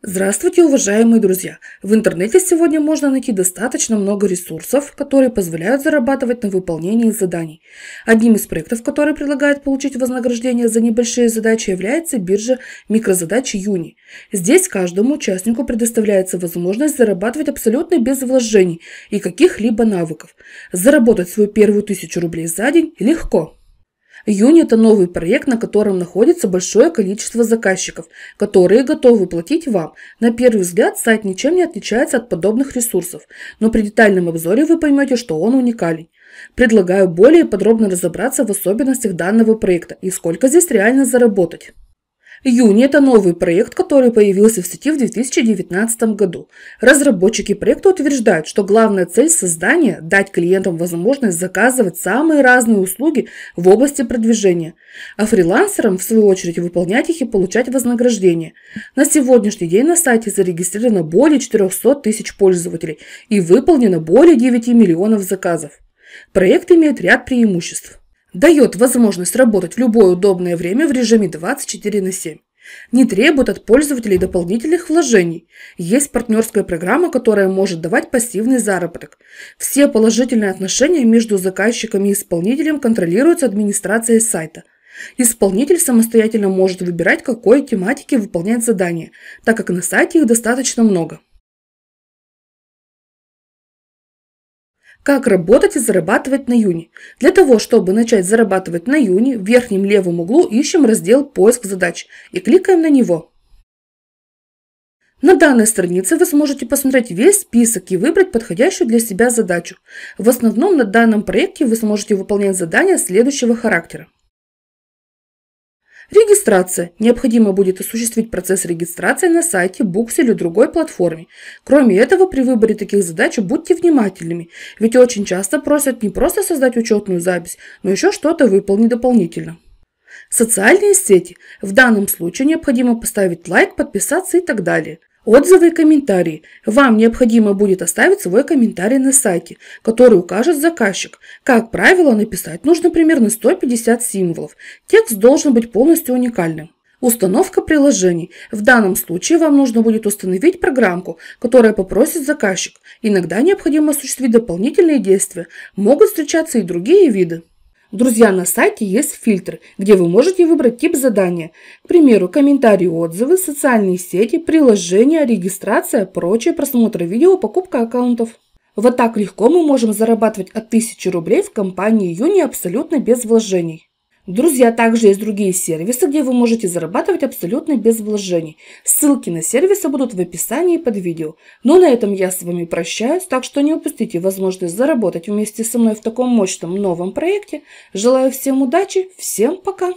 Здравствуйте, уважаемые друзья! В интернете сегодня можно найти достаточно много ресурсов, которые позволяют зарабатывать на выполнении заданий. Одним из проектов, который предлагает получить вознаграждение за небольшие задачи, является биржа микрозадачи Юни. Здесь каждому участнику предоставляется возможность зарабатывать абсолютно без вложений и каких-либо навыков. Заработать свою первую тысячу рублей за день легко. Юни – это новый проект, на котором находится большое количество заказчиков, которые готовы платить вам. На первый взгляд сайт ничем не отличается от подобных ресурсов, но при детальном обзоре вы поймете, что он уникален. Предлагаю более подробно разобраться в особенностях данного проекта и сколько здесь реально заработать. Юни – это новый проект, который появился в сети в 2019 году. Разработчики проекта утверждают, что главная цель создания – дать клиентам возможность заказывать самые разные услуги в области продвижения, а фрилансерам, в свою очередь, выполнять их и получать вознаграждение. На сегодняшний день на сайте зарегистрировано более 400 тысяч пользователей и выполнено более 9 миллионов заказов. Проект имеет ряд преимуществ дает возможность работать в любое удобное время в режиме 24 на 7. Не требует от пользователей дополнительных вложений. Есть партнерская программа, которая может давать пассивный заработок. Все положительные отношения между заказчиком и исполнителем контролируются администрацией сайта. Исполнитель самостоятельно может выбирать, какой тематике выполнять задание, так как на сайте их достаточно много. Как работать и зарабатывать на Юни? Для того, чтобы начать зарабатывать на Юни, в верхнем левом углу ищем раздел «Поиск задач» и кликаем на него. На данной странице вы сможете посмотреть весь список и выбрать подходящую для себя задачу. В основном на данном проекте вы сможете выполнять задания следующего характера. Регистрация. Необходимо будет осуществить процесс регистрации на сайте, буксе или другой платформе. Кроме этого, при выборе таких задач будьте внимательными, ведь очень часто просят не просто создать учетную запись, но еще что-то выполнить дополнительно. Социальные сети. В данном случае необходимо поставить лайк, подписаться и так далее. Отзывы и комментарии. Вам необходимо будет оставить свой комментарий на сайте, который укажет заказчик. Как правило, написать нужно примерно 150 символов. Текст должен быть полностью уникальным. Установка приложений. В данном случае вам нужно будет установить программку, которая попросит заказчик. Иногда необходимо осуществить дополнительные действия. Могут встречаться и другие виды. Друзья, на сайте есть фильтр, где вы можете выбрать тип задания. К примеру, комментарии, отзывы, социальные сети, приложения, регистрация, прочие просмотры видео, покупка аккаунтов. Вот так легко мы можем зарабатывать от 1000 рублей в компании Юни абсолютно без вложений. Друзья, также есть другие сервисы, где вы можете зарабатывать абсолютно без вложений. Ссылки на сервисы будут в описании под видео. Ну на этом я с вами прощаюсь, так что не упустите возможность заработать вместе со мной в таком мощном новом проекте. Желаю всем удачи, всем пока!